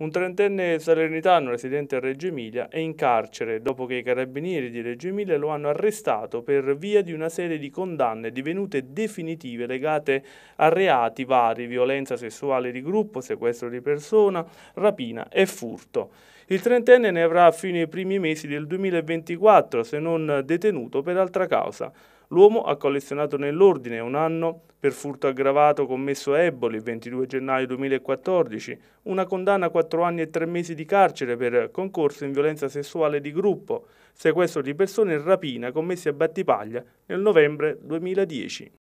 Un trentenne salernitano residente a Reggio Emilia è in carcere dopo che i carabinieri di Reggio Emilia lo hanno arrestato per via di una serie di condanne divenute definitive legate a reati vari, violenza sessuale di gruppo, sequestro di persona, rapina e furto. Il trentenne ne avrà fino ai primi mesi del 2024 se non detenuto per altra causa. L'uomo ha collezionato nell'ordine un anno per furto aggravato commesso a Eboli il 22 gennaio 2014, una condanna a 4 anni e 3 mesi di carcere per concorso in violenza sessuale di gruppo, sequestro di persone e rapina commessi a Battipaglia nel novembre 2010.